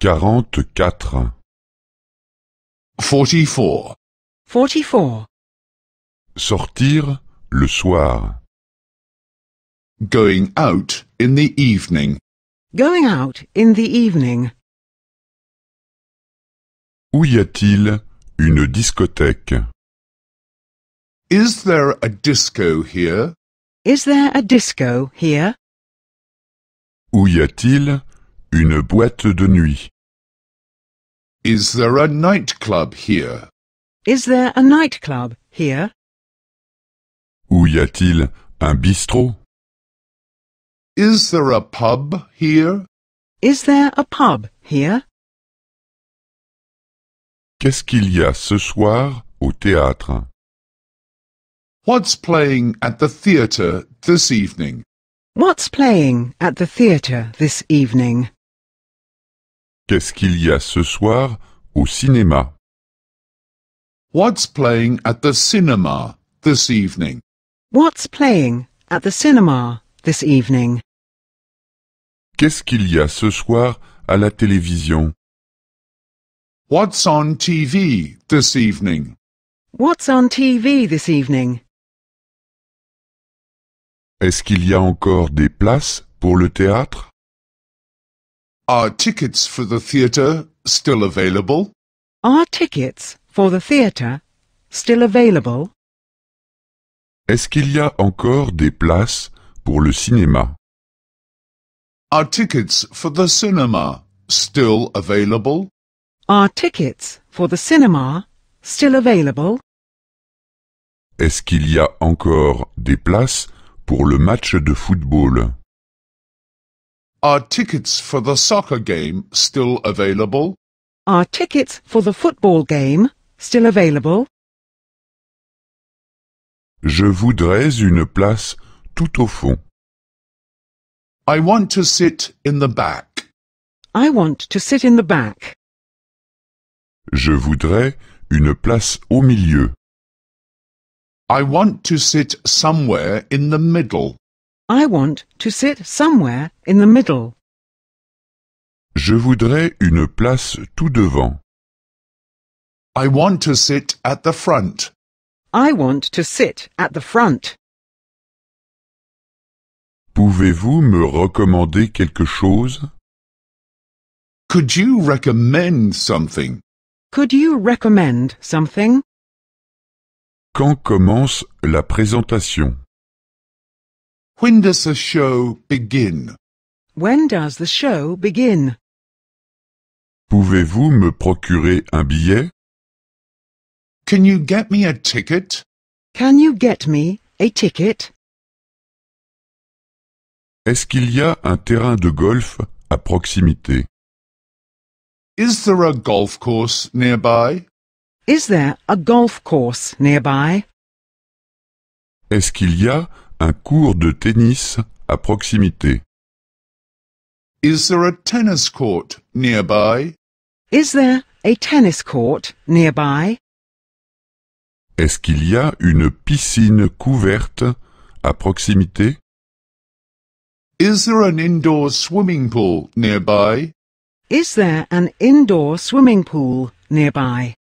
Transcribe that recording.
Quarante-quatre. Forty-four. Forty-four. Sortir le soir. Going out in the evening. Going out in the evening. Où y a-t-il une discothèque? Is there a disco here? Is there a disco here? Où y a-t-il Une boîte de nuit. Is there a nightclub here? Is there a nightclub here? Où y a-t-il un bistrot? Is there a pub here? Is there a pub here? Qu'est-ce qu'il y a ce soir au théâtre? What's playing at the theatre this evening? What's playing at the theatre this evening? Qu'est-ce qu'il y a ce soir au cinéma? What's playing at the cinema this evening? What's playing at the cinema this evening? Qu'est-ce qu'il y a ce soir à la télévision? What's on TV this evening? What's on TV this evening? Est-ce qu'il y a encore des places pour le théâtre? Are tickets for the theatre still available? Are tickets for the theatre still available? Est-ce qu'il y a encore des places pour le cinéma? Are tickets for the cinema still available? Are tickets for the cinema still available? Est-ce qu'il y a encore des places pour le match de football? Are tickets for the soccer game still available? Are tickets for the football game still available? Je voudrais une place tout au fond. I want to sit in the back. I want to sit in the back. Je voudrais une place au milieu. I want to sit somewhere in the middle. I want to sit somewhere in the middle. Je voudrais une place tout devant. I want to sit at the front. I want to sit at the front. Pouvez-vous me recommander quelque chose? Could you recommend something? Could you recommend something? Quand commence la présentation? When does the show begin? When does the show begin? Pouvez-vous me procurer un billet? Can you get me a ticket? Can you get me a ticket? Est-ce qu'il y a un terrain de golf à proximité? Is there a golf course nearby? Is there a golf course nearby? Est-ce qu'il y a Un court de tennis à proximité. Is there a tennis court nearby? Is there a tennis court nearby? Est-ce qu'il y a une piscine couverte à proximité? Is there an indoor swimming pool nearby? Is there an indoor swimming pool nearby?